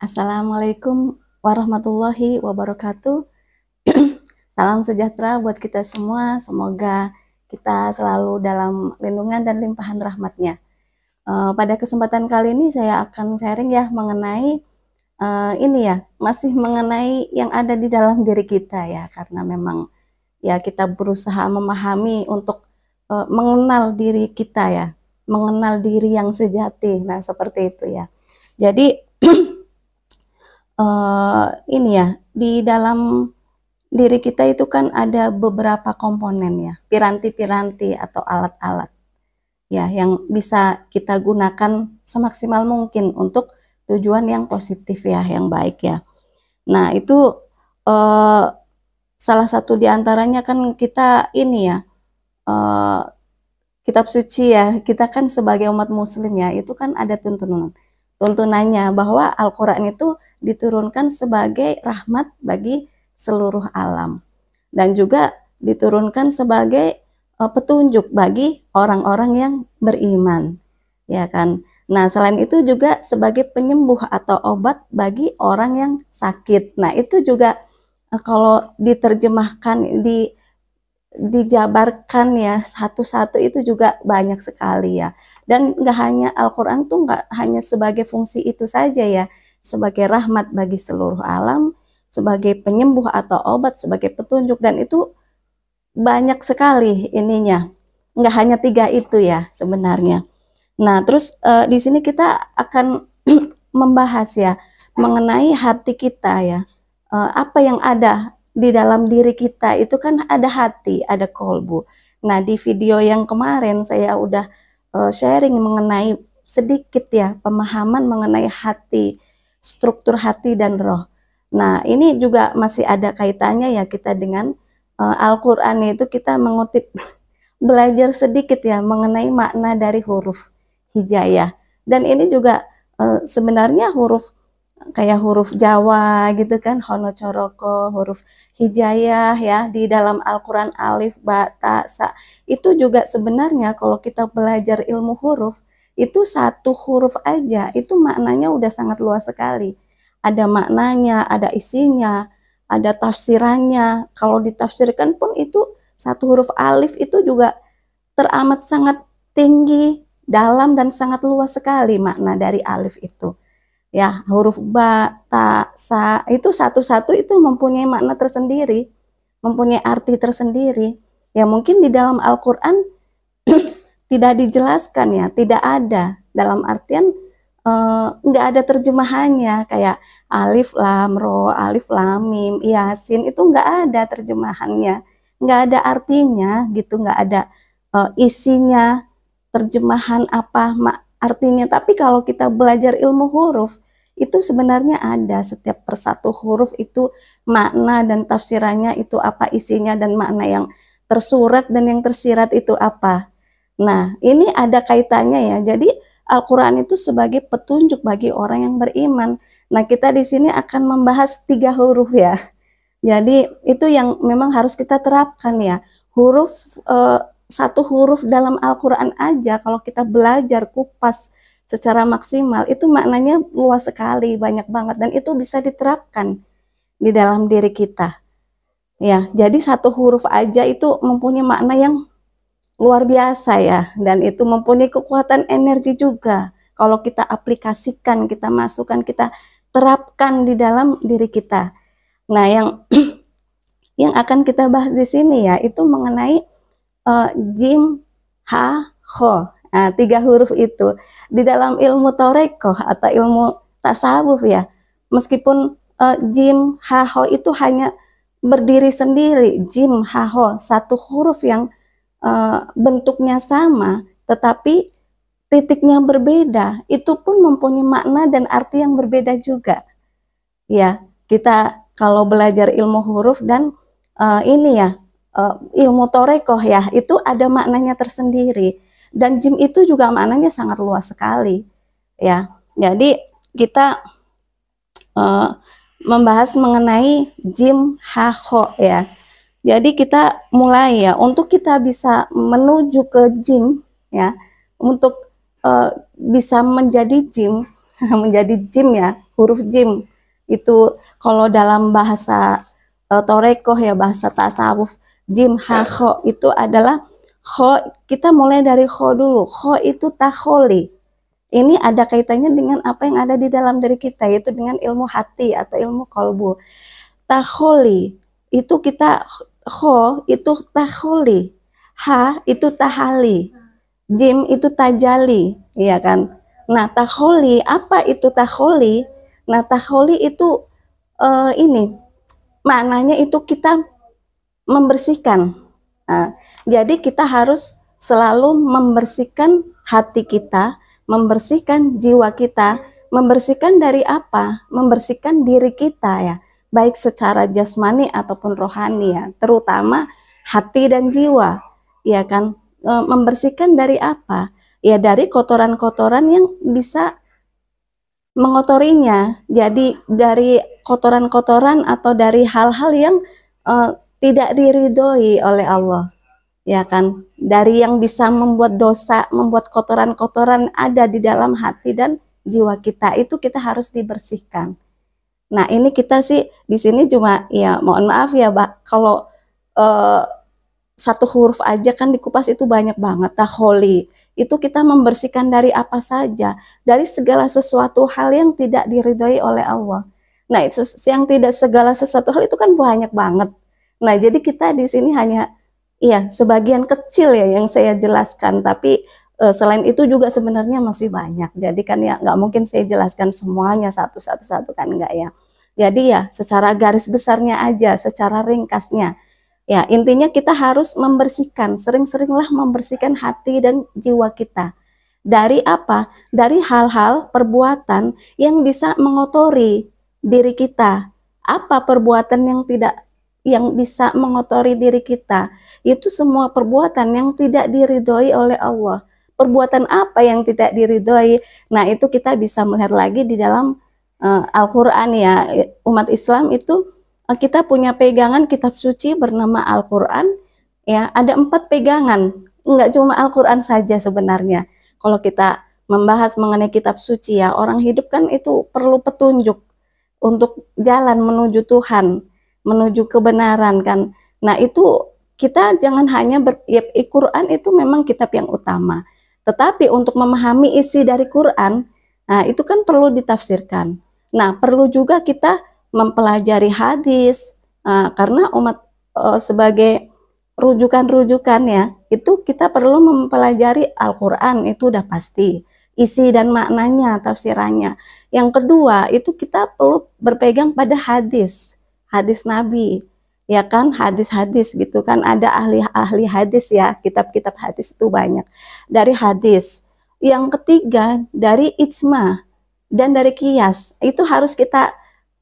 Assalamualaikum warahmatullahi wabarakatuh. Salam sejahtera buat kita semua. Semoga kita selalu dalam lindungan dan limpahan rahmatnya. Uh, pada kesempatan kali ini saya akan sharing ya mengenai uh, ini ya masih mengenai yang ada di dalam diri kita ya karena memang ya kita berusaha memahami untuk uh, mengenal diri kita ya mengenal diri yang sejati. Nah seperti itu ya. Jadi uh, ini ya di dalam diri kita itu kan ada beberapa komponen ya, piranti-piranti atau alat-alat ya yang bisa kita gunakan semaksimal mungkin untuk tujuan yang positif ya, yang baik ya. Nah itu uh, salah satu diantaranya kan kita ini ya uh, kitab suci ya, kita kan sebagai umat muslim ya itu kan ada tuntunan tuntunannya bahwa Al-Quran itu diturunkan sebagai rahmat bagi seluruh alam dan juga diturunkan sebagai eh, petunjuk bagi orang-orang yang beriman ya kan Nah, selain itu juga sebagai penyembuh atau obat bagi orang yang sakit. Nah, itu juga eh, kalau diterjemahkan di dijabarkan ya satu-satu itu juga banyak sekali ya. Dan nggak hanya Al-Quran tuh nggak hanya sebagai fungsi itu saja ya, sebagai rahmat bagi seluruh alam, sebagai penyembuh atau obat, sebagai petunjuk dan itu banyak sekali ininya. Nggak hanya tiga itu ya sebenarnya. Nah terus e, di sini kita akan membahas ya mengenai hati kita ya, e, apa yang ada di dalam diri kita itu kan ada hati, ada kolbu. Nah, di video yang kemarin saya udah eh, sharing mengenai sedikit ya pemahaman mengenai hati, struktur hati dan roh. Nah, ini juga masih ada kaitannya ya kita dengan uh, Al-Qur'an itu kita mengutip belajar sedikit ya mengenai makna dari huruf hijaiyah. Dan ini juga eh, sebenarnya huruf kayak huruf Jawa gitu kan, Hono Coroko, huruf hijayah ya di dalam Al-Quran alif, ba, sa. Itu juga sebenarnya kalau kita belajar ilmu huruf, itu satu huruf aja, itu maknanya udah sangat luas sekali. Ada maknanya, ada isinya, ada tafsirannya. Kalau ditafsirkan pun itu satu huruf alif itu juga teramat sangat tinggi, dalam dan sangat luas sekali makna dari alif itu ya huruf ba, ta, sa itu satu-satu itu mempunyai makna tersendiri, mempunyai arti tersendiri. Ya mungkin di dalam Al-Qur'an tidak dijelaskan ya, tidak ada dalam artian enggak eh, ada terjemahannya kayak alif lam ro, alif lam mim, yasin itu enggak ada terjemahannya, Enggak ada artinya gitu, enggak ada uh, isinya terjemahan apa mak artinya. Tapi kalau kita belajar ilmu huruf, itu sebenarnya ada setiap persatu huruf itu makna dan tafsirannya itu apa isinya dan makna yang tersurat dan yang tersirat itu apa. Nah, ini ada kaitannya ya. Jadi Al-Qur'an itu sebagai petunjuk bagi orang yang beriman. Nah, kita di sini akan membahas tiga huruf ya. Jadi itu yang memang harus kita terapkan ya. Huruf eh, satu huruf dalam Al-Quran aja kalau kita belajar kupas secara maksimal itu maknanya luas sekali banyak banget dan itu bisa diterapkan di dalam diri kita ya jadi satu huruf aja itu mempunyai makna yang luar biasa ya dan itu mempunyai kekuatan energi juga kalau kita aplikasikan kita masukkan kita terapkan di dalam diri kita nah yang yang akan kita bahas di sini ya itu mengenai uh, eh, jim, ha, kho. Nah, tiga huruf itu di dalam ilmu toreko atau ilmu tasawuf ya, meskipun uh, eh, jim, ha, ho itu hanya berdiri sendiri, jim, ha, ho, satu huruf yang uh, bentuknya sama, tetapi titiknya berbeda, itu pun mempunyai makna dan arti yang berbeda juga. Ya, kita kalau belajar ilmu huruf dan uh, ini ya uh, ilmu torekoh ya itu ada maknanya tersendiri dan jim itu juga maknanya sangat luas sekali ya jadi kita uh, membahas mengenai jim haho ya jadi kita mulai ya untuk kita bisa menuju ke jim ya untuk uh, bisa menjadi jim menjadi jim ya huruf jim itu kalau dalam bahasa uh, torekoh ya bahasa tasawuf jim ha kho itu adalah kho kita mulai dari kho dulu kho itu taholi ini ada kaitannya dengan apa yang ada di dalam diri kita yaitu dengan ilmu hati atau ilmu kolbu taholi itu kita kho itu taholi ha itu tahali jim itu tajali iya kan nah taholi apa itu taholi nah taholi itu uh, ini maknanya itu kita membersihkan. Nah, jadi kita harus selalu membersihkan hati kita, membersihkan jiwa kita, membersihkan dari apa? Membersihkan diri kita ya, baik secara jasmani ataupun rohani ya, terutama hati dan jiwa. Ya kan? E, membersihkan dari apa? Ya dari kotoran-kotoran yang bisa mengotorinya. Jadi dari kotoran-kotoran atau dari hal-hal yang e, tidak diridhoi oleh Allah ya kan dari yang bisa membuat dosa membuat kotoran-kotoran ada di dalam hati dan jiwa kita itu kita harus dibersihkan nah ini kita sih di sini cuma ya mohon maaf ya Pak kalau eh, satu huruf aja kan dikupas itu banyak banget nah, holy itu kita membersihkan dari apa saja dari segala sesuatu hal yang tidak diridhoi oleh Allah nah yang tidak segala sesuatu hal itu kan banyak banget Nah, jadi kita di sini hanya iya sebagian kecil ya yang saya jelaskan, tapi eh, selain itu juga sebenarnya masih banyak. Jadi kan ya nggak mungkin saya jelaskan semuanya satu-satu satu kan enggak ya. Jadi ya secara garis besarnya aja, secara ringkasnya. Ya, intinya kita harus membersihkan, sering-seringlah membersihkan hati dan jiwa kita. Dari apa? Dari hal-hal perbuatan yang bisa mengotori diri kita. Apa perbuatan yang tidak yang bisa mengotori diri kita. Itu semua perbuatan yang tidak diridhoi oleh Allah. Perbuatan apa yang tidak diridhoi? Nah, itu kita bisa melihat lagi di dalam uh, Al-Qur'an ya. Umat Islam itu uh, kita punya pegangan kitab suci bernama Al-Qur'an ya. Ada empat pegangan. Enggak cuma Al-Qur'an saja sebenarnya. Kalau kita membahas mengenai kitab suci ya, orang hidup kan itu perlu petunjuk untuk jalan menuju Tuhan menuju kebenaran kan. Nah, itu kita jangan hanya ber, ya, Quran itu memang kitab yang utama. Tetapi untuk memahami isi dari Quran, nah itu kan perlu ditafsirkan. Nah, perlu juga kita mempelajari hadis nah, karena umat uh, sebagai rujukan-rujukan ya, itu kita perlu mempelajari Al-Qur'an itu udah pasti isi dan maknanya, tafsirannya. Yang kedua, itu kita perlu berpegang pada hadis hadis Nabi, ya kan hadis-hadis gitu kan ada ahli-ahli hadis ya, kitab-kitab hadis itu banyak. Dari hadis. Yang ketiga dari ijma dan dari kias. Itu harus kita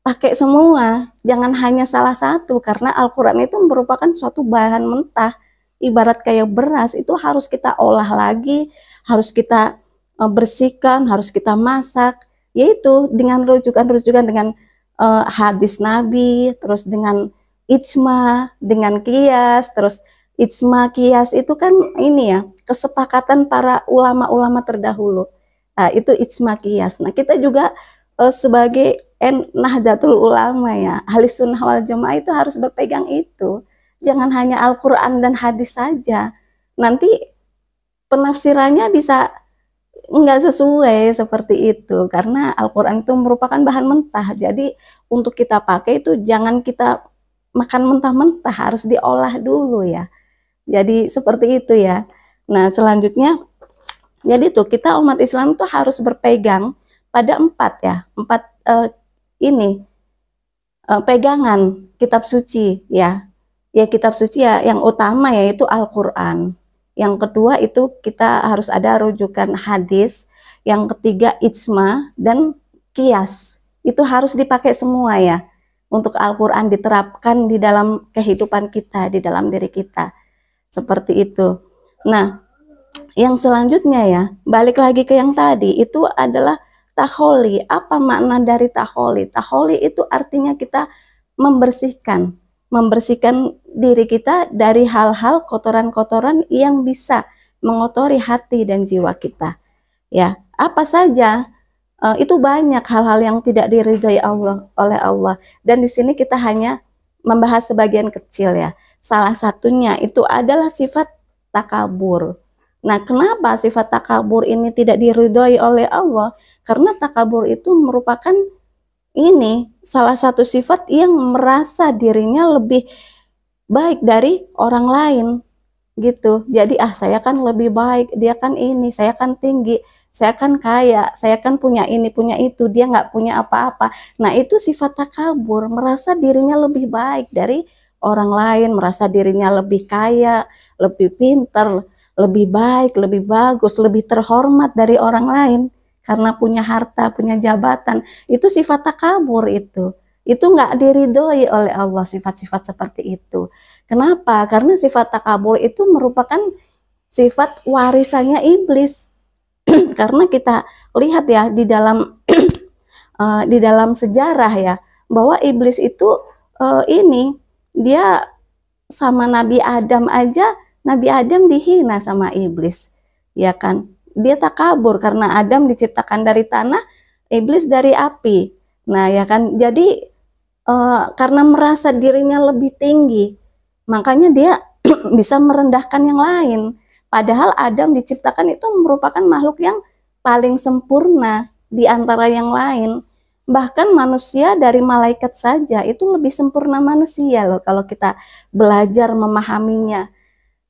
pakai semua, jangan hanya salah satu karena Al-Qur'an itu merupakan suatu bahan mentah. Ibarat kayak beras itu harus kita olah lagi, harus kita e, bersihkan, harus kita masak, yaitu dengan rujukan-rujukan dengan uh, hadis Nabi, terus dengan ijma, dengan kias, terus ijma kias itu kan ini ya kesepakatan para ulama-ulama terdahulu. Nah, itu ijma kias. Nah kita juga uh, sebagai en nahdlatul ulama ya ahli sunnah wal jamaah itu harus berpegang itu jangan hanya Al-Quran dan hadis saja nanti penafsirannya bisa nggak sesuai seperti itu karena Al-Quran itu merupakan bahan mentah jadi untuk kita pakai itu jangan kita makan mentah-mentah harus diolah dulu ya jadi seperti itu ya nah selanjutnya jadi tuh kita umat Islam itu harus berpegang pada empat ya empat eh, ini eh, pegangan kitab suci ya ya kitab suci ya yang utama yaitu Al-Quran yang kedua itu kita harus ada rujukan hadis. Yang ketiga ijma dan kias. Itu harus dipakai semua ya. Untuk Al-Quran diterapkan di dalam kehidupan kita, di dalam diri kita. Seperti itu. Nah, yang selanjutnya ya, balik lagi ke yang tadi, itu adalah taholi. Apa makna dari taholi? Taholi itu artinya kita membersihkan, membersihkan diri kita dari hal-hal kotoran-kotoran yang bisa mengotori hati dan jiwa kita. Ya, apa saja eh, itu banyak hal-hal yang tidak diridhai Allah oleh Allah. Dan di sini kita hanya membahas sebagian kecil ya. Salah satunya itu adalah sifat takabur. Nah, kenapa sifat takabur ini tidak diridhoi oleh Allah? Karena takabur itu merupakan ini salah satu sifat yang merasa dirinya lebih baik dari orang lain gitu. Jadi ah saya kan lebih baik, dia kan ini, saya kan tinggi, saya kan kaya, saya kan punya ini, punya itu, dia nggak punya apa-apa. Nah itu sifat takabur, merasa dirinya lebih baik dari orang lain, merasa dirinya lebih kaya, lebih pinter, lebih baik, lebih bagus, lebih terhormat dari orang lain karena punya harta, punya jabatan, itu sifat takabur itu. Itu nggak diridhoi oleh Allah sifat-sifat seperti itu. Kenapa? Karena sifat takabur itu merupakan sifat warisannya iblis. karena kita lihat ya di dalam eh, di dalam sejarah ya bahwa iblis itu eh, ini dia sama Nabi Adam aja Nabi Adam dihina sama iblis, ya kan? dia tak kabur karena Adam diciptakan dari tanah, iblis dari api. Nah, ya kan. Jadi uh, karena merasa dirinya lebih tinggi, makanya dia bisa merendahkan yang lain. Padahal Adam diciptakan itu merupakan makhluk yang paling sempurna di antara yang lain. Bahkan manusia dari malaikat saja itu lebih sempurna manusia loh kalau kita belajar memahaminya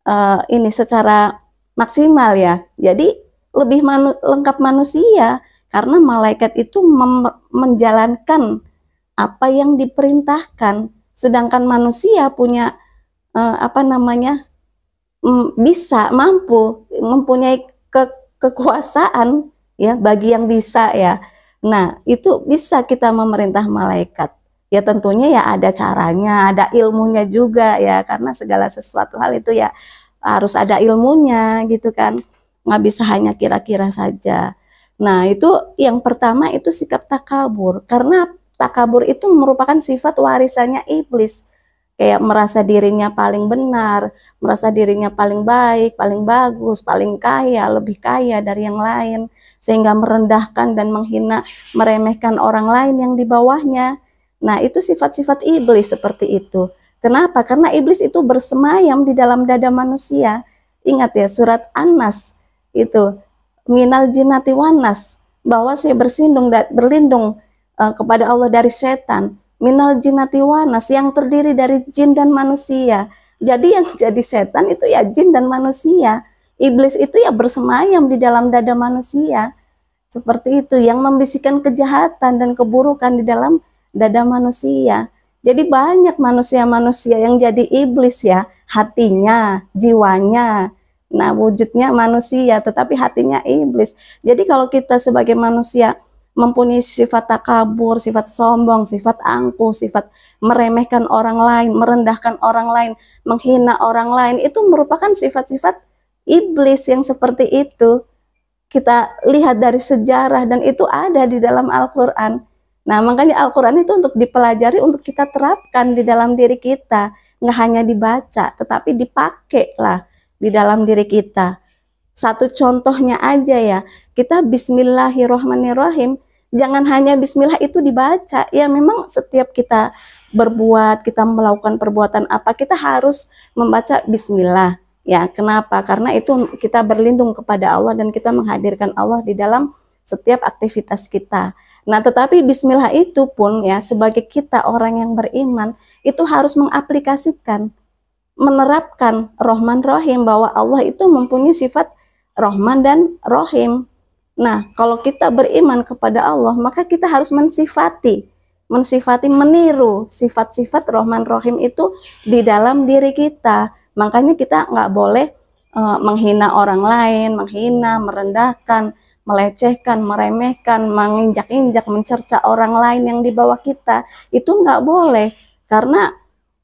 uh, ini secara maksimal ya. Jadi lebih manu, lengkap manusia karena malaikat itu menjalankan apa yang diperintahkan sedangkan manusia punya eh, apa namanya mm, bisa mampu mempunyai ke kekuasaan ya bagi yang bisa ya nah itu bisa kita memerintah malaikat ya tentunya ya ada caranya ada ilmunya juga ya karena segala sesuatu hal itu ya harus ada ilmunya gitu kan nggak bisa hanya kira-kira saja. Nah itu yang pertama itu sikap takabur karena takabur itu merupakan sifat warisannya iblis kayak merasa dirinya paling benar, merasa dirinya paling baik, paling bagus, paling kaya, lebih kaya dari yang lain, sehingga merendahkan dan menghina, meremehkan orang lain yang di bawahnya. Nah, itu sifat-sifat iblis seperti itu. Kenapa? Karena iblis itu bersemayam di dalam dada manusia. Ingat ya, surat Anas itu minal jinati wanas bahwa saya bersindung dan berlindung uh, kepada Allah dari setan minal jinati wanas yang terdiri dari jin dan manusia jadi yang jadi setan itu ya jin dan manusia iblis itu ya bersemayam di dalam dada manusia seperti itu yang membisikkan kejahatan dan keburukan di dalam dada manusia jadi banyak manusia-manusia yang jadi iblis ya hatinya jiwanya Nah, wujudnya manusia, tetapi hatinya iblis. Jadi kalau kita sebagai manusia mempunyai sifat takabur, sifat sombong, sifat angkuh, sifat meremehkan orang lain, merendahkan orang lain, menghina orang lain, itu merupakan sifat-sifat iblis yang seperti itu. Kita lihat dari sejarah dan itu ada di dalam Al-Qur'an. Nah, makanya Al-Qur'an itu untuk dipelajari, untuk kita terapkan di dalam diri kita, nggak hanya dibaca, tetapi dipakai lah di dalam diri kita. Satu contohnya aja ya, kita bismillahirrohmanirrohim, jangan hanya bismillah itu dibaca. Ya memang setiap kita berbuat, kita melakukan perbuatan apa, kita harus membaca bismillah. Ya, kenapa? Karena itu kita berlindung kepada Allah dan kita menghadirkan Allah di dalam setiap aktivitas kita. Nah, tetapi bismillah itu pun ya sebagai kita orang yang beriman itu harus mengaplikasikan menerapkan Rohman Rohim bahwa Allah itu mempunyai sifat Rohman dan Rohim. Nah, kalau kita beriman kepada Allah, maka kita harus mensifati, mensifati meniru sifat-sifat Rohman Rohim itu di dalam diri kita. Makanya kita nggak boleh uh, menghina orang lain, menghina, merendahkan, melecehkan, meremehkan, menginjak-injak, mencerca orang lain yang di bawah kita. Itu nggak boleh karena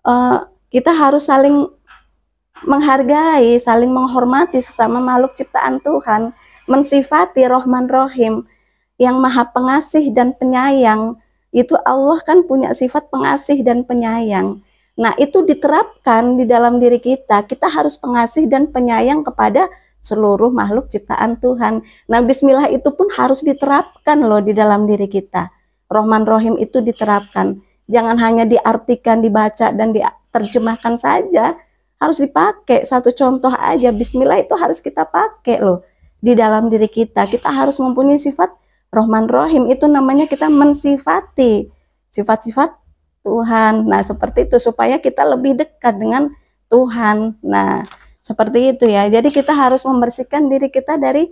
uh, kita harus saling menghargai, saling menghormati sesama makhluk ciptaan Tuhan, mensifati Rohman Rohim yang maha pengasih dan penyayang. Itu Allah kan punya sifat pengasih dan penyayang. Nah, itu diterapkan di dalam diri kita. Kita harus pengasih dan penyayang kepada seluruh makhluk ciptaan Tuhan. Nah, bismillah itu pun harus diterapkan loh di dalam diri kita. Rohman Rohim itu diterapkan. Jangan hanya diartikan, dibaca, dan di, terjemahkan saja harus dipakai. Satu contoh aja bismillah itu harus kita pakai loh di dalam diri kita. Kita harus mempunyai sifat Rohman Rohim itu namanya kita mensifati sifat-sifat Tuhan. Nah, seperti itu supaya kita lebih dekat dengan Tuhan. Nah, seperti itu ya. Jadi kita harus membersihkan diri kita dari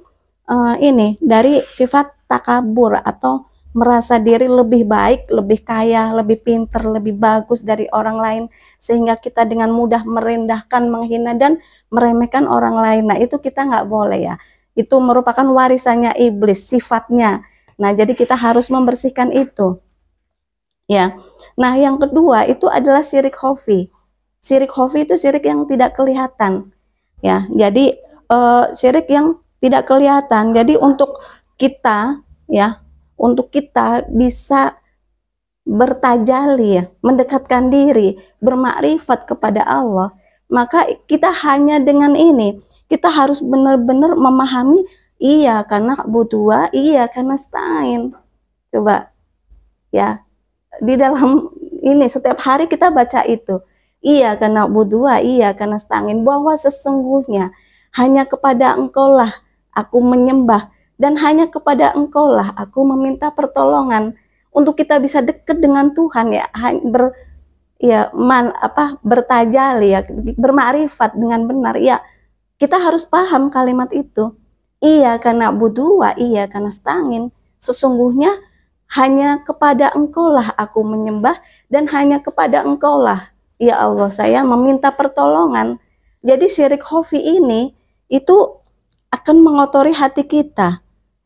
uh, ini, dari sifat takabur atau merasa diri lebih baik, lebih kaya, lebih pinter, lebih bagus dari orang lain sehingga kita dengan mudah merendahkan, menghina dan meremehkan orang lain. Nah itu kita nggak boleh ya. Itu merupakan warisannya iblis, sifatnya. Nah jadi kita harus membersihkan itu. Ya. Nah yang kedua itu adalah sirik hofi. Sirik hofi itu sirik yang tidak kelihatan. Ya, jadi e, sirik yang tidak kelihatan. Jadi untuk kita ya untuk kita bisa bertajali, mendekatkan diri, bermakrifat kepada Allah, maka kita hanya dengan ini, kita harus benar-benar memahami iya karena butua, iya karena stain. Coba ya, di dalam ini setiap hari kita baca itu. Iya karena butua, iya karena stangin bahwa sesungguhnya hanya kepada Engkau lah aku menyembah dan hanya kepada Engkaulah aku meminta pertolongan untuk kita bisa dekat dengan Tuhan ya ber ya man apa bertajal ya bermakrifat dengan benar ya kita harus paham kalimat itu iya karena budua iya karena stangin sesungguhnya hanya kepada engkaulah aku menyembah dan hanya kepada engkaulah ya Allah saya meminta pertolongan jadi syirik hofi ini itu akan mengotori hati kita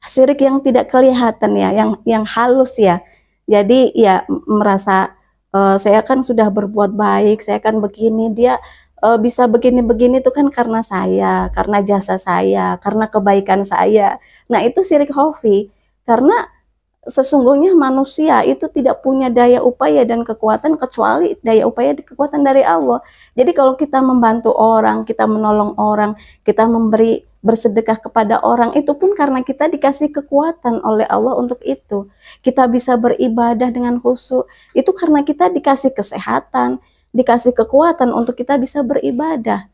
syirik yang tidak kelihatan ya, yang yang halus ya. Jadi ya merasa uh, saya kan sudah berbuat baik, saya kan begini, dia uh, bisa begini-begini itu kan karena saya, karena jasa saya, karena kebaikan saya. Nah, itu syirik hofi karena sesungguhnya manusia itu tidak punya daya upaya dan kekuatan kecuali daya upaya dan kekuatan dari Allah. Jadi kalau kita membantu orang, kita menolong orang, kita memberi bersedekah kepada orang itu pun karena kita dikasih kekuatan oleh Allah untuk itu. Kita bisa beribadah dengan khusyuk itu karena kita dikasih kesehatan, dikasih kekuatan untuk kita bisa beribadah.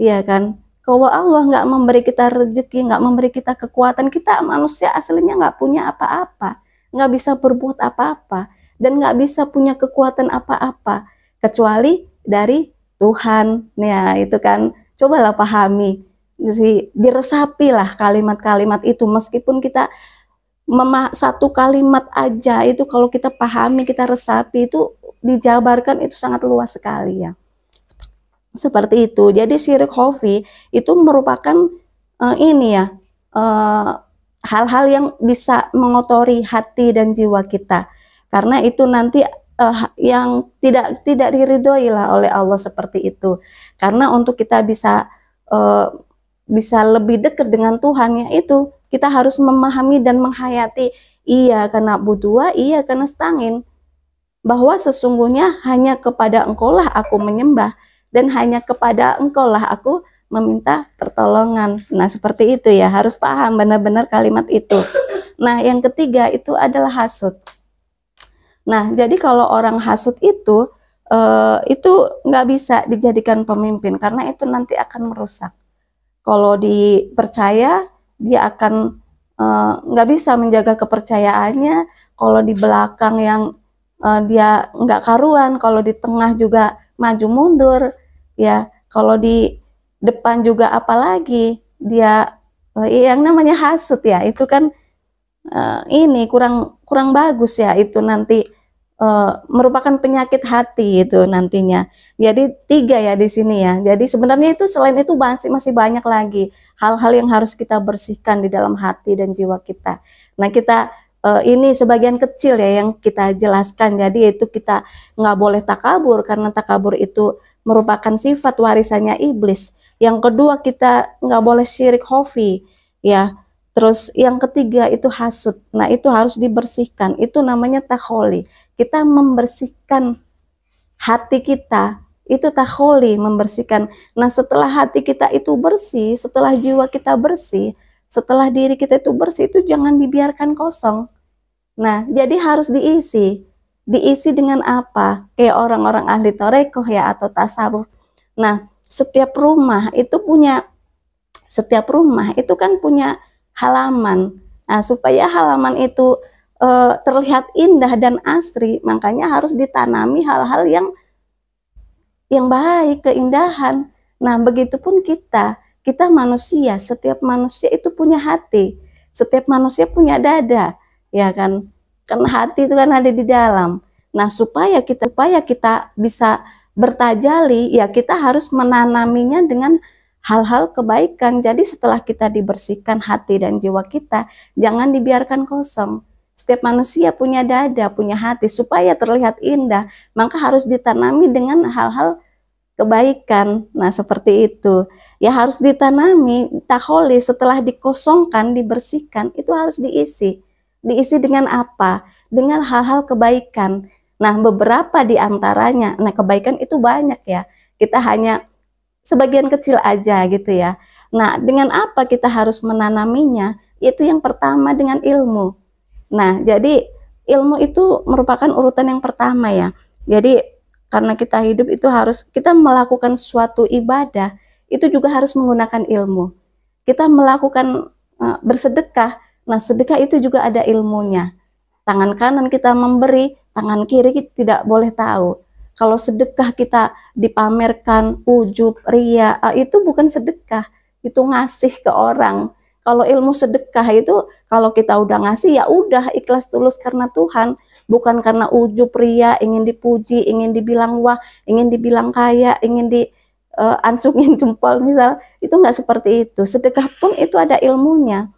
Iya kan? Kalau Allah nggak memberi kita rezeki, nggak memberi kita kekuatan, kita manusia aslinya nggak punya apa-apa, nggak bisa berbuat apa-apa, dan nggak bisa punya kekuatan apa-apa kecuali dari Tuhan. Ya, itu kan. Cobalah pahami si, diresapi lah kalimat-kalimat itu meskipun kita memah satu kalimat aja itu kalau kita pahami kita resapi itu dijabarkan itu sangat luas sekali ya seperti itu jadi syirik hofi itu merupakan uh, ini ya eh, hal-hal uh, yang bisa mengotori hati dan jiwa kita karena itu nanti uh, yang tidak tidak diridhoi oleh Allah seperti itu karena untuk kita bisa uh, bisa lebih dekat dengan Tuhan yaitu kita harus memahami dan menghayati iya karena butua, iya karena stangin bahwa sesungguhnya hanya kepada engkaulah aku menyembah dan hanya kepada engkaulah aku meminta pertolongan. Nah, seperti itu ya, harus paham benar-benar kalimat itu. Nah, yang ketiga itu adalah hasut. Nah, jadi kalau orang hasut itu eh, itu nggak bisa dijadikan pemimpin karena itu nanti akan merusak kalau dipercaya, dia akan eh, nggak uh, bisa menjaga kepercayaannya. Kalau di belakang yang uh, dia nggak karuan, kalau di tengah juga maju mundur, ya. Kalau di depan juga apalagi dia uh, yang namanya hasut ya, itu kan uh, ini kurang kurang bagus ya itu nanti uh, merupakan penyakit hati itu nantinya. Jadi tiga ya di sini ya. Jadi sebenarnya itu selain itu masih masih banyak lagi hal-hal yang harus kita bersihkan di dalam hati dan jiwa kita. Nah kita uh, ini sebagian kecil ya yang kita jelaskan. Jadi itu kita nggak boleh takabur karena takabur itu merupakan sifat warisannya iblis. Yang kedua kita nggak boleh syirik hofi ya. Terus yang ketiga itu hasut. Nah itu harus dibersihkan. Itu namanya taholi kita membersihkan hati kita itu taholi membersihkan. Nah, setelah hati kita itu bersih, setelah jiwa kita bersih, setelah diri kita itu bersih itu jangan dibiarkan kosong. Nah, jadi harus diisi. Diisi dengan apa? Kayak orang-orang ahli torekoh ya atau tasawuf. Nah, setiap rumah itu punya setiap rumah itu kan punya halaman. Nah, supaya halaman itu uh, terlihat indah dan asri, makanya harus ditanami hal-hal yang yang baik, keindahan. Nah, begitupun kita, kita manusia, setiap manusia itu punya hati, setiap manusia punya dada, ya kan? Kan hati itu kan ada di dalam. Nah, supaya kita supaya kita bisa bertajali, ya kita harus menanaminya dengan hal-hal kebaikan. Jadi setelah kita dibersihkan hati dan jiwa kita, jangan dibiarkan kosong. Setiap manusia punya dada, punya hati supaya terlihat indah, maka harus ditanami dengan hal-hal kebaikan. Nah, seperti itu. Ya harus ditanami taholi setelah dikosongkan, dibersihkan, itu harus diisi. Diisi dengan apa? Dengan hal-hal kebaikan. Nah, beberapa di antaranya. Nah, kebaikan itu banyak ya. Kita hanya sebagian kecil aja gitu ya. Nah, dengan apa kita harus menanaminya? Itu yang pertama dengan ilmu Nah, jadi ilmu itu merupakan urutan yang pertama ya. Jadi karena kita hidup itu harus kita melakukan suatu ibadah itu juga harus menggunakan ilmu. Kita melakukan uh, bersedekah, nah sedekah itu juga ada ilmunya. Tangan kanan kita memberi, tangan kiri kita tidak boleh tahu. Kalau sedekah kita dipamerkan ujub, ria, e, itu bukan sedekah, itu ngasih ke orang. Kalau ilmu sedekah itu kalau kita udah ngasih ya udah ikhlas tulus karena Tuhan, bukan karena ujub pria ingin dipuji, ingin dibilang wah, ingin dibilang kaya, ingin di uh, ancungin jempol misal. Itu nggak seperti itu. Sedekah pun itu ada ilmunya.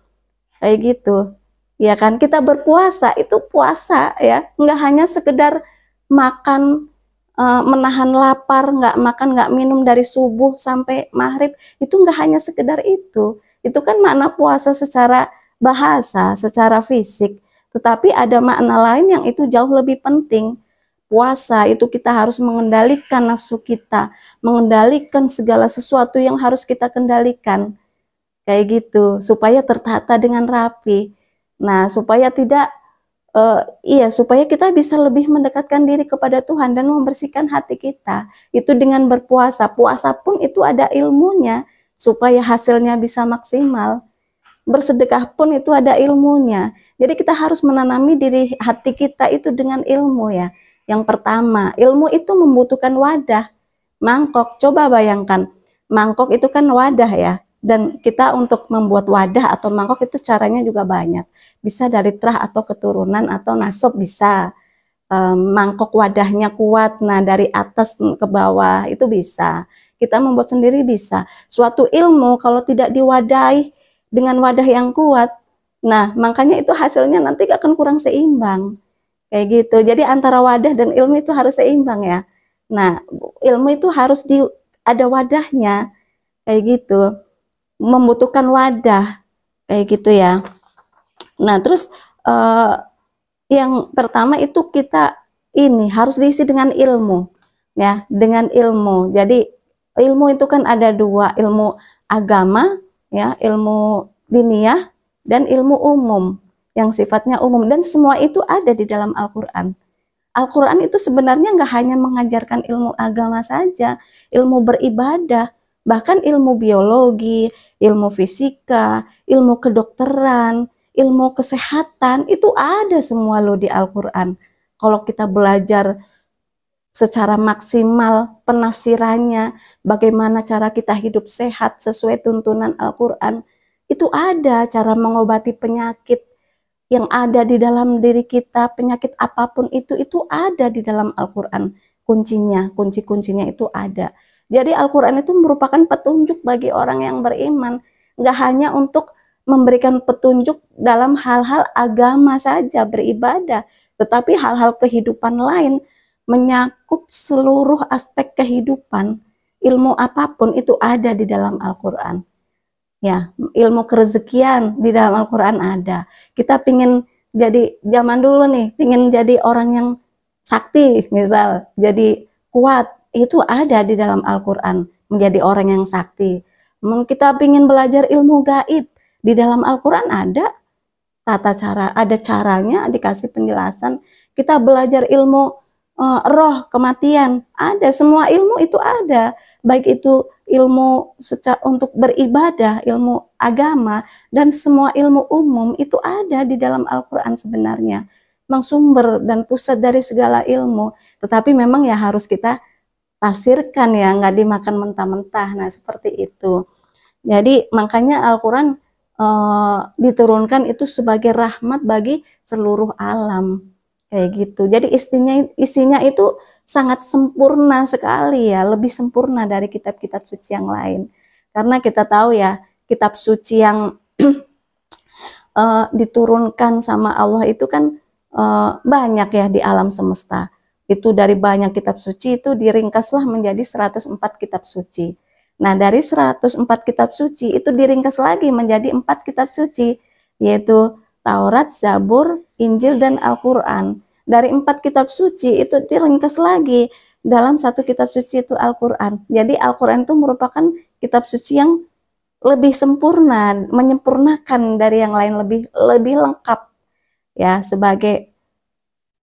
Kayak gitu. Ya kan kita berpuasa itu puasa ya, nggak hanya sekedar makan eh, menahan lapar, nggak makan, nggak minum dari subuh sampai maghrib, itu nggak hanya sekedar itu itu kan makna puasa secara bahasa, secara fisik. Tetapi ada makna lain yang itu jauh lebih penting. Puasa itu kita harus mengendalikan nafsu kita, mengendalikan segala sesuatu yang harus kita kendalikan. Kayak gitu, supaya tertata dengan rapi. Nah, supaya tidak uh, iya supaya kita bisa lebih mendekatkan diri kepada Tuhan dan membersihkan hati kita itu dengan berpuasa puasa pun itu ada ilmunya supaya hasilnya bisa maksimal. Bersedekah pun itu ada ilmunya. Jadi kita harus menanami diri hati kita itu dengan ilmu ya. Yang pertama, ilmu itu membutuhkan wadah, mangkok. Coba bayangkan, mangkok itu kan wadah ya. Dan kita untuk membuat wadah atau mangkok itu caranya juga banyak. Bisa dari terah atau keturunan atau nasab bisa. E, mangkok wadahnya kuat, nah dari atas ke bawah itu bisa kita membuat sendiri bisa. Suatu ilmu kalau tidak diwadai dengan wadah yang kuat, nah makanya itu hasilnya nanti akan kurang seimbang. Kayak gitu. Jadi antara wadah dan ilmu itu harus seimbang ya. Nah, ilmu itu harus di ada wadahnya. Kayak gitu. Membutuhkan wadah. Kayak gitu ya. Nah, terus uh, yang pertama itu kita ini harus diisi dengan ilmu ya dengan ilmu jadi ilmu itu kan ada dua ilmu agama ya ilmu diniyah dan ilmu umum yang sifatnya umum dan semua itu ada di dalam Al-Quran Al-Quran itu sebenarnya nggak hanya mengajarkan ilmu agama saja ilmu beribadah bahkan ilmu biologi ilmu fisika ilmu kedokteran ilmu kesehatan itu ada semua loh di Al-Quran kalau kita belajar secara maksimal penafsirannya, bagaimana cara kita hidup sehat sesuai tuntunan Al-Quran, itu ada cara mengobati penyakit yang ada di dalam diri kita, penyakit apapun itu, itu ada di dalam Al-Quran. Kuncinya, kunci-kuncinya itu ada. Jadi Al-Quran itu merupakan petunjuk bagi orang yang beriman. Nggak hanya untuk memberikan petunjuk dalam hal-hal agama saja, beribadah. Tetapi hal-hal kehidupan lain, menyakup seluruh aspek kehidupan, ilmu apapun itu ada di dalam Al-Quran. Ya, ilmu kerezekian di dalam Al-Quran ada. Kita pingin jadi zaman dulu nih, pingin jadi orang yang sakti misal, jadi kuat, itu ada di dalam Al-Quran, menjadi orang yang sakti. Kita pingin belajar ilmu gaib, di dalam Al-Quran ada tata cara, ada caranya dikasih penjelasan. Kita belajar ilmu uh, roh kematian ada semua ilmu itu ada baik itu ilmu secara untuk beribadah ilmu agama dan semua ilmu umum itu ada di dalam Al-Qur'an sebenarnya memang sumber dan pusat dari segala ilmu tetapi memang ya harus kita tafsirkan ya nggak dimakan mentah-mentah nah seperti itu jadi makanya Al-Qur'an uh, diturunkan itu sebagai rahmat bagi seluruh alam kayak gitu. Jadi istinya isinya itu sangat sempurna sekali ya, lebih sempurna dari kitab-kitab suci yang lain. Karena kita tahu ya, kitab suci yang eh, diturunkan sama Allah itu kan eh, banyak ya di alam semesta. Itu dari banyak kitab suci itu diringkaslah menjadi 104 kitab suci. Nah, dari 104 kitab suci itu diringkas lagi menjadi 4 kitab suci yaitu Taurat, Zabur, Injil, dan Al-Quran. Dari empat kitab suci itu diringkas lagi dalam satu kitab suci itu Al-Quran. Jadi Al-Quran itu merupakan kitab suci yang lebih sempurna, menyempurnakan dari yang lain lebih lebih lengkap ya sebagai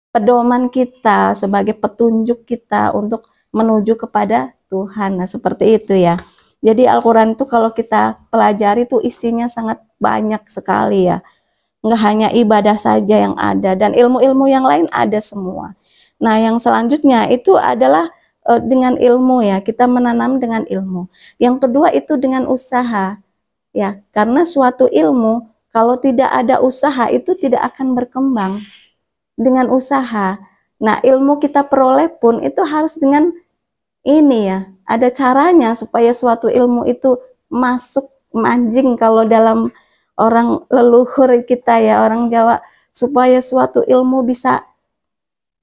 pedoman kita, sebagai petunjuk kita untuk menuju kepada Tuhan. Nah, seperti itu ya. Jadi Al-Qur'an itu kalau kita pelajari itu isinya sangat banyak sekali ya nggak hanya ibadah saja yang ada dan ilmu-ilmu yang lain ada semua. Nah, yang selanjutnya itu adalah uh, dengan ilmu ya, kita menanam dengan ilmu. Yang kedua itu dengan usaha. Ya, karena suatu ilmu kalau tidak ada usaha itu tidak akan berkembang dengan usaha. Nah, ilmu kita peroleh pun itu harus dengan ini ya, ada caranya supaya suatu ilmu itu masuk mancing kalau dalam orang leluhur kita ya orang Jawa supaya suatu ilmu bisa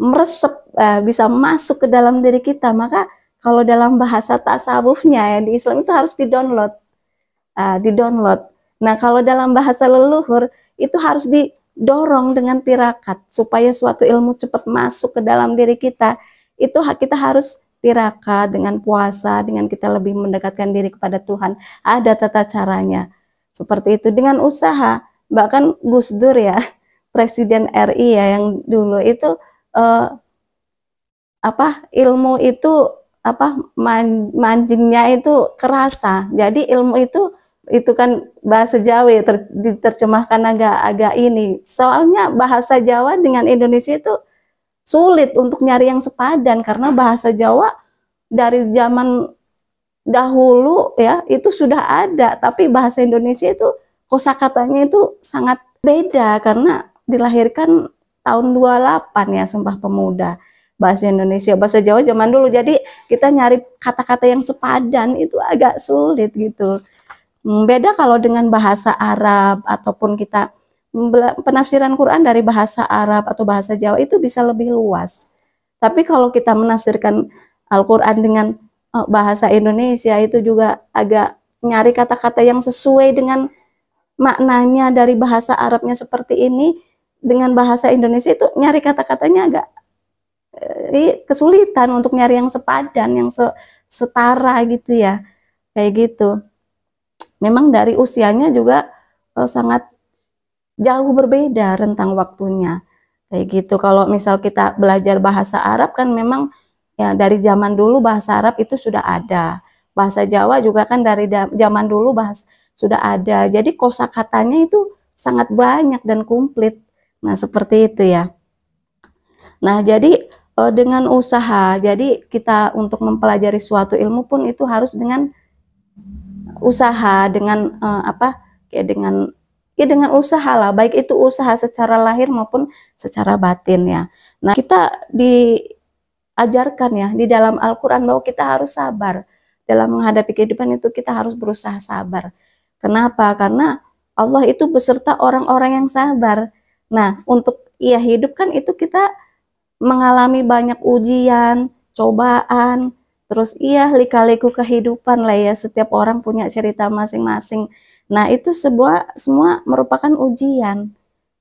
meresep uh, bisa masuk ke dalam diri kita maka kalau dalam bahasa tasawufnya ya di Islam itu harus didownload uh, didownload nah kalau dalam bahasa leluhur itu harus didorong dengan tirakat supaya suatu ilmu cepat masuk ke dalam diri kita itu kita harus tirakat dengan puasa dengan kita lebih mendekatkan diri kepada Tuhan ada tata caranya seperti itu dengan usaha. Bahkan Gus Dur ya, Presiden RI ya yang dulu itu eh, apa ilmu itu apa man, manjingnya itu kerasa. Jadi ilmu itu itu kan bahasa Jawa ya, ter, diterjemahkan agak-agak ini. Soalnya bahasa Jawa dengan Indonesia itu sulit untuk nyari yang sepadan karena bahasa Jawa dari zaman dahulu ya itu sudah ada, tapi bahasa Indonesia itu kosakatanya itu sangat beda karena dilahirkan tahun 28 ya Sumpah Pemuda bahasa Indonesia, bahasa Jawa zaman dulu. Jadi kita nyari kata-kata yang sepadan itu agak sulit gitu. Hmm, beda kalau dengan bahasa Arab ataupun kita penafsiran Quran dari bahasa Arab atau bahasa Jawa itu bisa lebih luas. Tapi kalau kita menafsirkan Al-Quran dengan Oh, bahasa Indonesia itu juga agak nyari kata-kata yang sesuai dengan maknanya dari bahasa Arabnya seperti ini dengan bahasa Indonesia itu nyari kata-katanya agak eh, kesulitan untuk nyari yang sepadan, yang se setara gitu ya. Kayak gitu. Memang dari usianya juga eh, sangat jauh berbeda rentang waktunya. Kayak gitu. Kalau misal kita belajar bahasa Arab kan memang Ya, dari zaman dulu bahasa Arab itu sudah ada. Bahasa Jawa juga kan dari zaman dulu bahas sudah ada. Jadi kosakatanya itu sangat banyak dan komplit. Nah, seperti itu ya. Nah, jadi eh, dengan usaha. Jadi kita untuk mempelajari suatu ilmu pun itu harus dengan usaha, dengan uh, apa? Ya dengan ya dengan usaha lah, baik itu usaha secara lahir maupun secara batin ya. Nah, kita di ajarkan ya di dalam Al-Quran bahwa kita harus sabar. Dalam menghadapi kehidupan itu kita harus berusaha sabar. Kenapa? Karena Allah itu beserta orang-orang yang sabar. Nah, untuk ya hidup kan itu kita mengalami banyak ujian, cobaan, terus iya lika-liku kehidupan lah ya. Setiap orang punya cerita masing-masing. Nah, itu sebuah semua merupakan ujian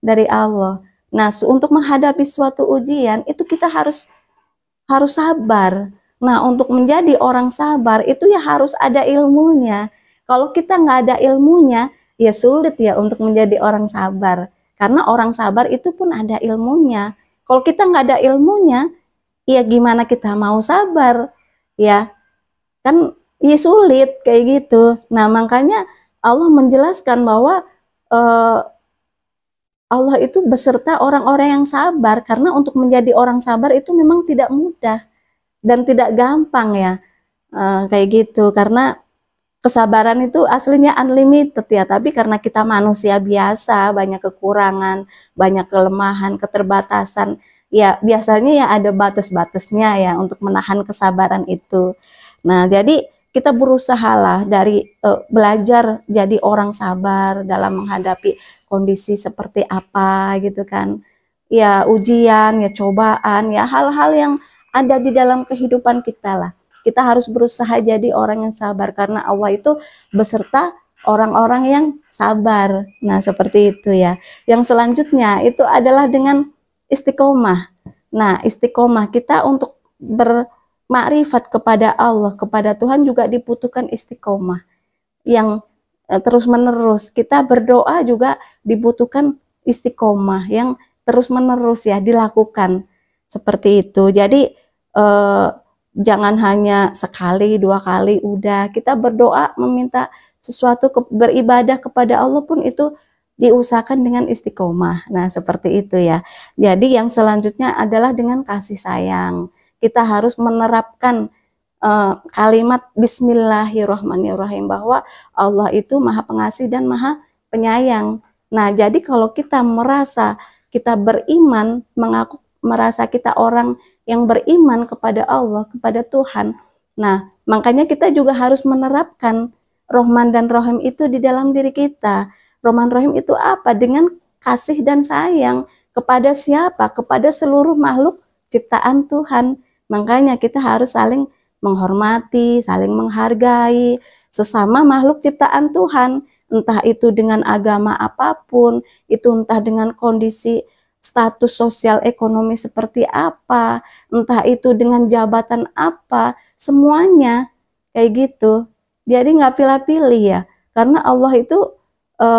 dari Allah. Nah, untuk menghadapi suatu ujian itu kita harus harus sabar. Nah, untuk menjadi orang sabar itu ya harus ada ilmunya. Kalau kita nggak ada ilmunya, ya sulit ya untuk menjadi orang sabar. Karena orang sabar itu pun ada ilmunya. Kalau kita nggak ada ilmunya, ya gimana kita mau sabar? Ya, kan ya sulit kayak gitu. Nah, makanya Allah menjelaskan bahwa eh, Allah itu beserta orang-orang yang sabar karena untuk menjadi orang sabar itu memang tidak mudah dan tidak gampang ya e, kayak gitu karena kesabaran itu aslinya unlimited ya tapi karena kita manusia biasa banyak kekurangan banyak kelemahan keterbatasan ya biasanya ya ada batas-batasnya ya untuk menahan kesabaran itu nah jadi kita berusahalah dari uh, belajar jadi orang sabar dalam menghadapi kondisi seperti apa gitu kan ya ujian ya cobaan ya hal-hal yang ada di dalam kehidupan kita lah kita harus berusaha jadi orang yang sabar karena Allah itu beserta orang-orang yang sabar nah seperti itu ya yang selanjutnya itu adalah dengan istiqomah nah istiqomah kita untuk bermakrifat kepada Allah kepada Tuhan juga dibutuhkan istiqomah yang Eh, terus menerus. Kita berdoa juga dibutuhkan istiqomah yang terus menerus ya dilakukan seperti itu. Jadi eh, jangan hanya sekali dua kali udah kita berdoa meminta sesuatu ke, beribadah kepada Allah pun itu diusahakan dengan istiqomah. Nah, seperti itu ya. Jadi yang selanjutnya adalah dengan kasih sayang. Kita harus menerapkan Eh, kalimat Bismillahirrahmanirrahim bahwa Allah itu maha pengasih dan maha penyayang. Nah, jadi kalau kita merasa kita beriman, mengaku merasa kita orang yang beriman kepada Allah, kepada Tuhan. Nah, makanya kita juga harus menerapkan Rohman dan Rohim itu di dalam diri kita. Rohman Rohim itu apa? Dengan kasih dan sayang kepada siapa? Kepada seluruh makhluk ciptaan Tuhan. Makanya kita harus saling menghormati, saling menghargai sesama makhluk ciptaan Tuhan, entah itu dengan agama apapun, itu entah dengan kondisi status sosial ekonomi seperti apa, entah itu dengan jabatan apa, semuanya kayak gitu. Jadi nggak pilih-pilih ya, karena Allah itu e,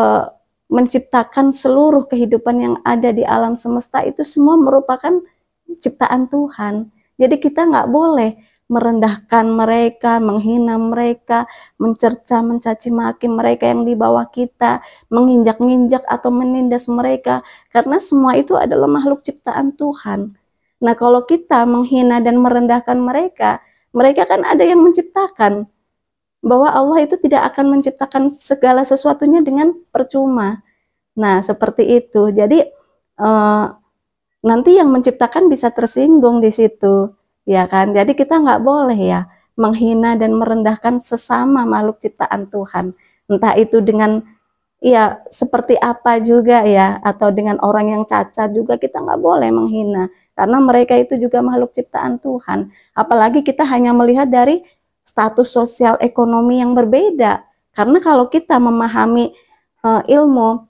menciptakan seluruh kehidupan yang ada di alam semesta itu semua merupakan ciptaan Tuhan. Jadi kita nggak boleh merendahkan mereka, menghina mereka, mencerca, mencaci maki mereka yang di bawah kita, menginjak-injak atau menindas mereka, karena semua itu adalah makhluk ciptaan Tuhan. Nah, kalau kita menghina dan merendahkan mereka, mereka kan ada yang menciptakan bahwa Allah itu tidak akan menciptakan segala sesuatunya dengan percuma. Nah, seperti itu. Jadi uh, nanti yang menciptakan bisa tersinggung di situ ya kan? Jadi kita nggak boleh ya menghina dan merendahkan sesama makhluk ciptaan Tuhan, entah itu dengan ya seperti apa juga ya, atau dengan orang yang cacat juga kita nggak boleh menghina, karena mereka itu juga makhluk ciptaan Tuhan. Apalagi kita hanya melihat dari status sosial ekonomi yang berbeda, karena kalau kita memahami uh, ilmu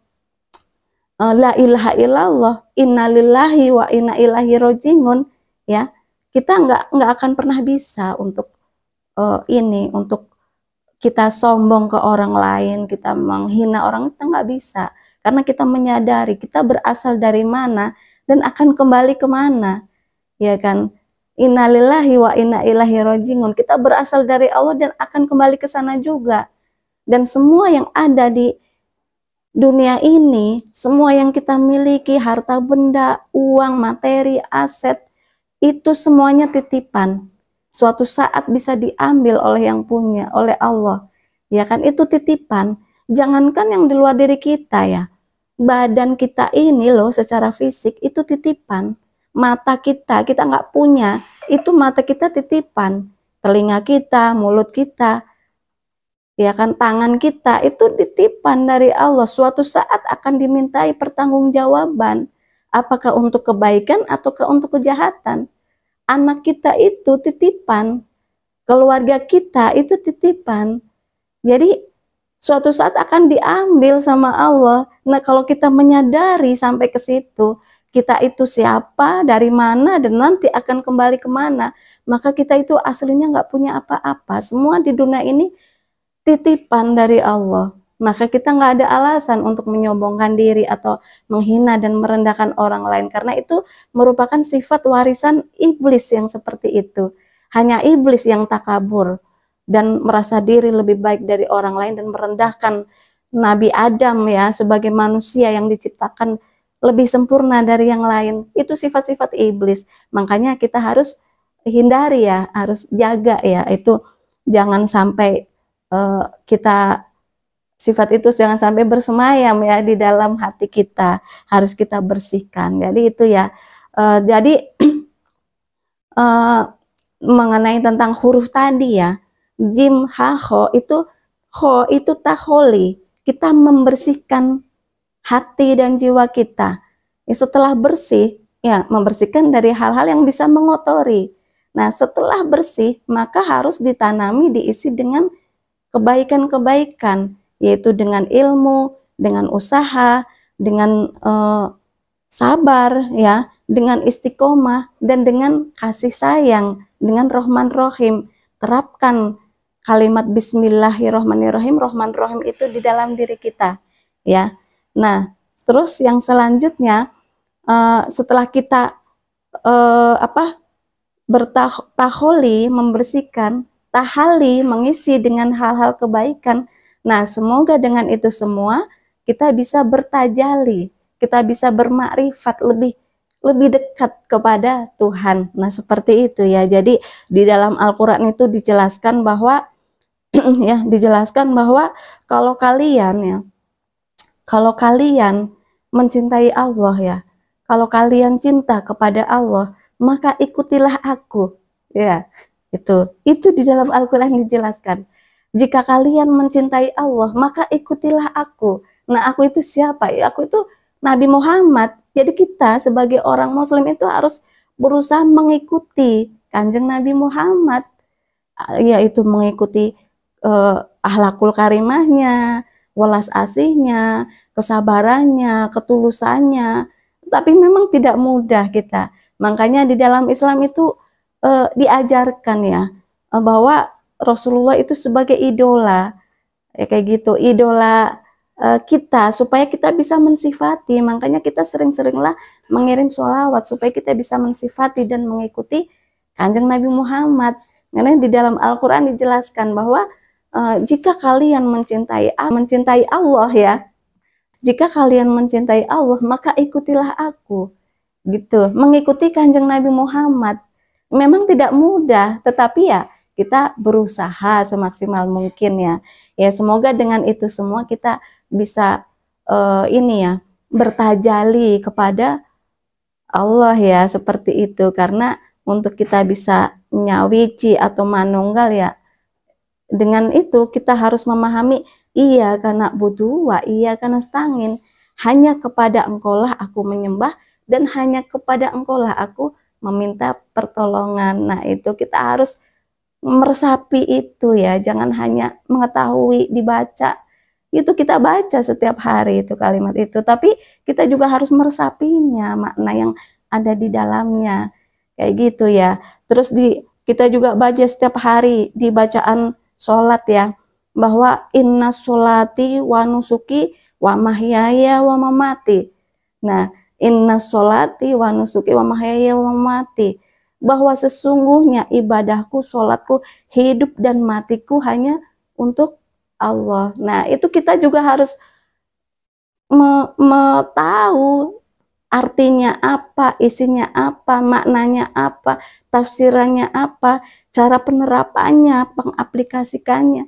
eh, la ilaha illallah, inna lillahi wa inna ilahi rojingun, ya kita nggak nggak akan pernah bisa untuk uh, ini untuk kita sombong ke orang lain, kita menghina orang kita nggak bisa karena kita menyadari kita berasal dari mana dan akan kembali ke mana ya kan? Innalillahi wa inna ilahi rojingun Kita berasal dari Allah dan akan kembali ke sana juga. Dan semua yang ada di dunia ini, semua yang kita miliki, harta benda, uang, materi, aset, itu semuanya titipan. Suatu saat bisa diambil oleh yang punya, oleh Allah. Ya kan, itu titipan. Jangankan yang di luar diri kita ya. Badan kita ini loh secara fisik itu titipan. Mata kita, kita nggak punya. Itu mata kita titipan. Telinga kita, mulut kita, ya kan tangan kita itu titipan dari Allah suatu saat akan dimintai pertanggungjawaban Apakah untuk kebaikan ataukah untuk kejahatan? Anak kita itu titipan, keluarga kita itu titipan. Jadi suatu saat akan diambil sama Allah. Nah, kalau kita menyadari sampai ke situ, kita itu siapa, dari mana, dan nanti akan kembali kemana, maka kita itu aslinya nggak punya apa-apa. Semua di dunia ini titipan dari Allah maka kita nggak ada alasan untuk menyombongkan diri atau menghina dan merendahkan orang lain karena itu merupakan sifat warisan iblis yang seperti itu hanya iblis yang takabur dan merasa diri lebih baik dari orang lain dan merendahkan Nabi Adam ya sebagai manusia yang diciptakan lebih sempurna dari yang lain itu sifat-sifat iblis makanya kita harus hindari ya harus jaga ya itu jangan sampai uh, kita sifat itu jangan sampai bersemayam ya di dalam hati kita harus kita bersihkan jadi itu ya e, jadi e, mengenai tentang huruf tadi ya jim ha ho itu ho itu taholi kita membersihkan hati dan jiwa kita ya, setelah bersih ya membersihkan dari hal-hal yang bisa mengotori nah setelah bersih maka harus ditanami diisi dengan kebaikan-kebaikan yaitu dengan ilmu, dengan usaha, dengan eh, sabar ya, dengan istiqomah dan dengan kasih sayang, dengan Rohman Rohim. Terapkan kalimat bismillahirrohmanirrohim Rohman Rohim itu di dalam diri kita ya. Nah, terus yang selanjutnya eh, setelah kita eh, apa? bertaholi membersihkan, tahali mengisi dengan hal-hal kebaikan Nah, semoga dengan itu semua kita bisa bertajali, kita bisa bermakrifat lebih lebih dekat kepada Tuhan. Nah, seperti itu ya. Jadi di dalam Al-Qur'an itu dijelaskan bahwa ya, dijelaskan bahwa kalau kalian ya kalau kalian mencintai Allah ya, kalau kalian cinta kepada Allah, maka ikutilah aku. Ya, itu. Itu di dalam Al-Qur'an dijelaskan. Jika kalian mencintai Allah, maka ikutilah aku. Nah, aku itu siapa? Ya? Aku itu Nabi Muhammad. Jadi kita sebagai orang muslim itu harus berusaha mengikuti Kanjeng Nabi Muhammad ah, yaitu mengikuti eh, ahlakul karimahnya, welas asihnya, kesabarannya, ketulusannya. Tapi memang tidak mudah kita. Makanya di dalam Islam itu eh, diajarkan ya eh, bahwa Rasulullah itu sebagai idola ya kayak gitu idola uh, kita supaya kita bisa mensifati makanya kita sering-seringlah mengirim sholawat supaya kita bisa mensifati dan mengikuti kanjeng Nabi Muhammad karena di dalam Al-Quran dijelaskan bahwa uh, jika kalian mencintai mencintai Allah ya jika kalian mencintai Allah maka ikutilah aku gitu mengikuti kanjeng Nabi Muhammad memang tidak mudah tetapi ya kita berusaha semaksimal mungkin ya. Ya semoga dengan itu semua kita bisa uh, ini ya bertajali kepada Allah ya seperti itu karena untuk kita bisa nyawici atau manunggal ya dengan itu kita harus memahami iya karena butuh wa iya karena stangin hanya kepada engkaulah aku menyembah dan hanya kepada engkaulah aku meminta pertolongan nah itu kita harus meresapi itu ya, jangan hanya mengetahui dibaca. Itu kita baca setiap hari itu kalimat itu, tapi kita juga harus meresapinya makna yang ada di dalamnya. Kayak gitu ya. Terus di kita juga baca setiap hari di bacaan sholat ya bahwa inna sholati wa nusuki wa mahyaya wa mamati. Nah, inna sholati wa nusuki wa mahyaya wa mamati bahwa sesungguhnya ibadahku, sholatku, hidup dan matiku hanya untuk Allah. Nah, itu kita juga harus tahu artinya apa, isinya apa, maknanya apa, tafsirannya apa, cara penerapannya, pengaplikasikannya,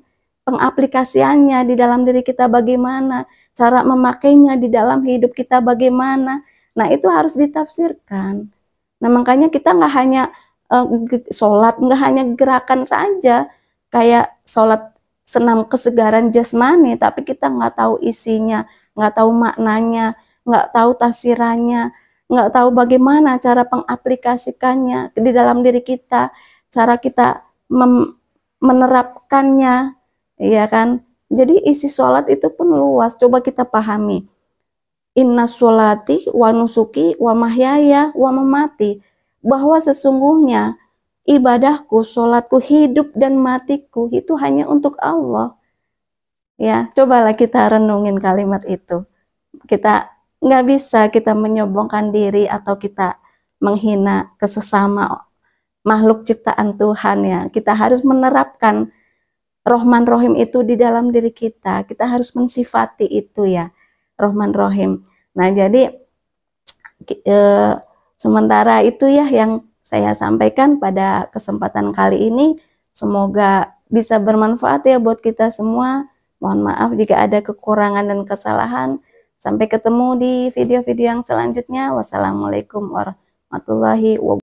pengaplikasiannya di dalam diri kita bagaimana, cara memakainya di dalam hidup kita bagaimana. Nah, itu harus ditafsirkan. Nah makanya kita nggak hanya uh, sholat, nggak hanya gerakan saja, kayak sholat senam kesegaran jasmani, tapi kita nggak tahu isinya, nggak tahu maknanya, nggak tahu tafsirannya, nggak tahu bagaimana cara pengaplikasikannya di dalam diri kita, cara kita menerapkannya, ya kan? Jadi isi sholat itu pun luas, coba kita pahami. Inna sholati wa nusuki wa mahyaya wa mamati. Bahwa sesungguhnya ibadahku, sholatku, hidup dan matiku itu hanya untuk Allah. Ya, cobalah kita renungin kalimat itu. Kita nggak bisa kita menyombongkan diri atau kita menghina kesesama makhluk ciptaan Tuhan ya. Kita harus menerapkan Rohman Rohim itu di dalam diri kita. Kita harus mensifati itu ya. Rohman Rohim. Nah, jadi e, sementara itu ya yang saya sampaikan pada kesempatan kali ini. Semoga bisa bermanfaat ya buat kita semua. Mohon maaf jika ada kekurangan dan kesalahan. Sampai ketemu di video-video yang selanjutnya. Wassalamualaikum warahmatullahi wabarakatuh.